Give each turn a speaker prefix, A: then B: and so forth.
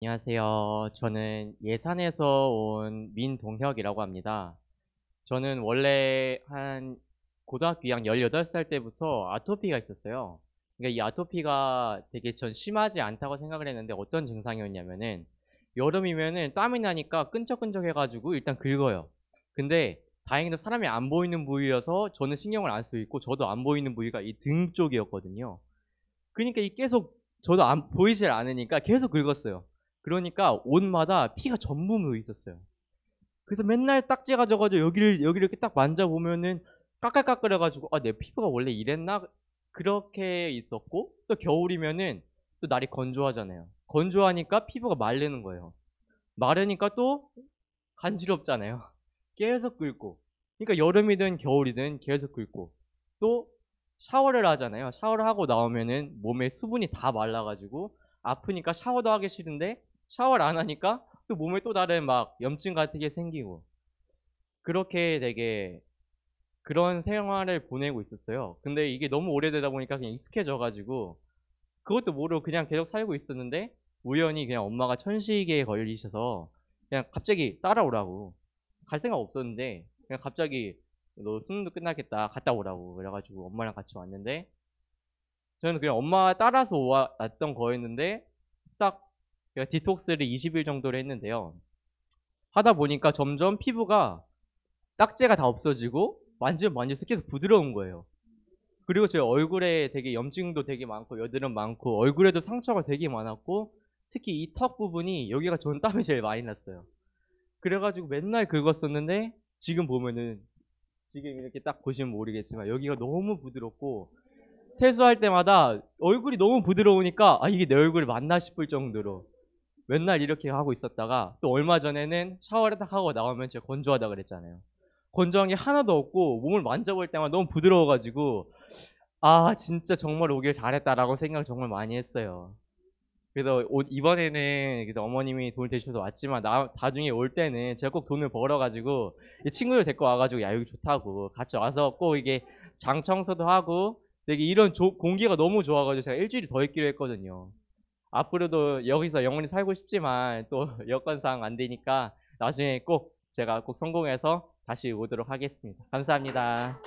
A: 안녕하세요. 저는 예산에서 온 민동혁이라고 합니다. 저는 원래 한 고등학교 2 18살 때부터 아토피가 있었어요. 그러니까 이 아토피가 되게 전 심하지 않다고 생각을 했는데 어떤 증상이었냐면은 여름이면은 땀이 나니까 끈적끈적 해가지고 일단 긁어요. 근데 다행히도 사람이 안 보이는 부위여서 저는 신경을 안 쓰고 있고 저도 안 보이는 부위가 이 등 쪽이었거든요. 그러니까 이 계속 저도 안 보이질 않으니까 계속 긁었어요. 그러니까 옷마다 피가 전부 묻 있었어요. 그래서 맨날 딱지 가져가지고 여기를 여기를 이렇게 딱 만져보면은 까깔까끌해가지고 아 내 피부가 원래 이랬나 그렇게 있었고 또 겨울이면은 또 날이 건조하잖아요. 건조하니까 피부가 말리는 거예요. 마르니까 또 간지럽잖아요. 계속 긁고. 그러니까 여름이든 겨울이든 계속 긁고. 또 샤워를 하잖아요. 샤워를 하고 나오면은 몸에 수분이 다 말라가지고 아프니까 샤워도 하기 싫은데 샤워를 안 하니까 또 몸에 또 다른 막 염증 같은 게 생기고 그렇게 되게 그런 생활을 보내고 있었어요. 근데 이게 너무 오래되다 보니까 그냥 익숙해져가지고 그것도 모르고 그냥 계속 살고 있었는데 우연히 그냥 엄마가 천식에 걸리셔서 그냥 갑자기 따라오라고 갈 생각 없었는데 그냥 갑자기 너 수능도 끝나겠다 갔다 오라고 그래가지고 엄마랑 같이 왔는데 저는 그냥 엄마 가 따라서 왔던 거였는데 딱 그러 디톡스를 20일 정도를 했는데요. 하다 보니까 점점 피부가 딱지가 다 없어지고 만지면 완전 완전 계속 부드러운 거예요. 그리고 제 얼굴에 되게 염증도 되게 많고 여드름 많고 얼굴에도 상처가 되게 많았고 특히 이 턱 부분이 여기가 전 땀이 제일 많이 났어요. 그래가지고 맨날 긁었었는데 지금 보면은 지금 이렇게 딱 보시면 모르겠지만 여기가 너무 부드럽고 세수할 때마다 얼굴이 너무 부드러우니까 아 이게 내 얼굴이 맞나 싶을 정도로 맨날 이렇게 하고 있었다가 또 얼마 전에는 샤워를 딱 하고 나오면 진짜 건조하다 그랬잖아요. 건조한 게 하나도 없고 몸을 만져볼 때만 너무 부드러워가지고 아 진짜 정말 오길 잘했다라고 생각 정말 많이 했어요. 그래서 이번에는 그래서 어머님이 돈을 대주셔서 왔지만 나, 나중에 올 때는 제가 꼭 돈을 벌어가지고 이 친구들 데리고 와가지고 야 여기 좋다고 같이 와서 꼭 이게 장 청소도 하고 되게 이런 조, 공기가 너무 좋아가지고 제가 일주일 더 있기로 했거든요. 앞으로도 여기서 영원히 살고 싶지만 또 여건상 안 되니까 나중에 꼭 제가 꼭 성공해서 다시 오도록 하겠습니다. 감사합니다.